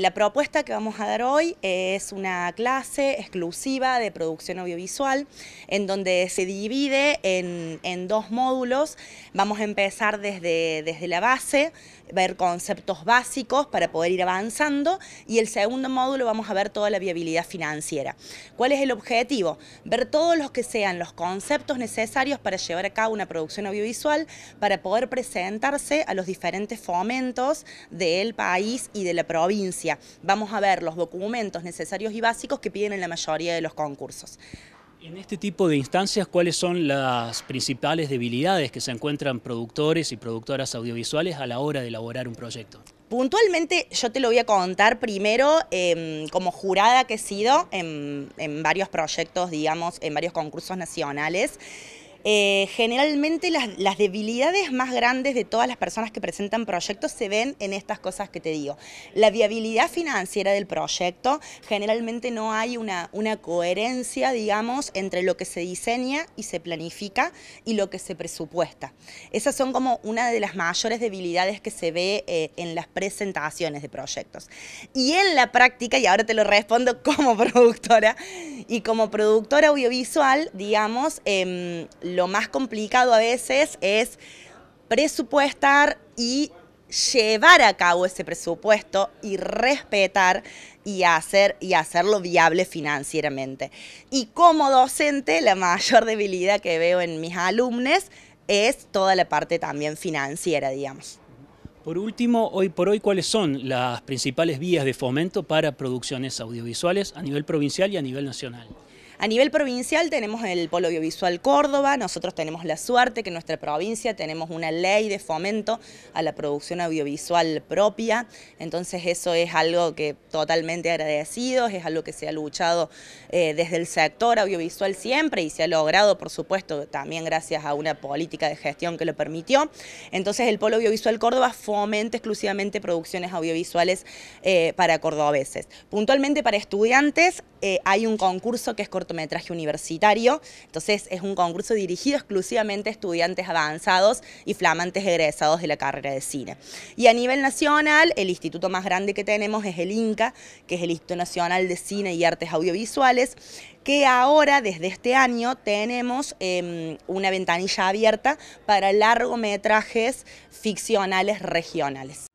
La propuesta que vamos a dar hoy es una clase exclusiva de producción audiovisual en donde se divide en, en dos módulos. Vamos a empezar desde, desde la base, ver conceptos básicos para poder ir avanzando y el segundo módulo vamos a ver toda la viabilidad financiera. ¿Cuál es el objetivo? Ver todos los que sean los conceptos necesarios para llevar a cabo una producción audiovisual para poder presentarse a los diferentes fomentos del país y de la provincia Vamos a ver los documentos necesarios y básicos que piden en la mayoría de los concursos. En este tipo de instancias, ¿cuáles son las principales debilidades que se encuentran productores y productoras audiovisuales a la hora de elaborar un proyecto? Puntualmente yo te lo voy a contar primero em, como jurada que he sido en, en varios proyectos, digamos, en varios concursos nacionales. Eh, generalmente las, debilidades más grandes de todas las personas que presentan proyectos se ven en estas cosas que te digo. La viabilidad financiera del proyecto, generalmente no hay una, coherencia, digamos, entre lo que se diseña y se planifica y lo que se presupuesta. Esas son como una de las mayores debilidades que se ve eh, en las presentaciones de proyectos. Y en la práctica, y ahora te lo respondo como productora, y como productora audiovisual, digamos, em, lo más complicado a veces es presupuestar y llevar a cabo ese presupuesto y respetar y, hacer, y hacerlo viable financieramente. Y como docente, la mayor debilidad que veo en mis alumnos es toda la parte también financiera, digamos. Por último, hoy por hoy, ¿cuáles son las principales vías de fomento para producciones audiovisuales a nivel provincial y a nivel nacional? A nivel provincial tenemos el Polo Audiovisual Córdoba, nosotros tenemos la suerte que en nuestra provincia tenemos una ley de fomento a la producción audiovisual propia, entonces eso es algo que totalmente agradecidos, es algo que se ha luchado eh, desde el sector audiovisual siempre y se ha logrado, por supuesto, también gracias a una política de gestión que lo permitió. Entonces el Polo Audiovisual Córdoba fomenta exclusivamente producciones audiovisuales eh, para cordobeses. Puntualmente para estudiantes eh, hay un concurso que es cortado metraje universitario. Entonces es un concurso dirigido exclusivamente a estudiantes avanzados y flamantes egresados de la carrera de cine. Y a nivel nacional, el instituto más grande que tenemos es el INCA, que es el Instituto Nacional de Cine y Artes Audiovisuales, que ahora, desde este año, tenemos em, una ventanilla abierta para largometrajes ficcionales regionales.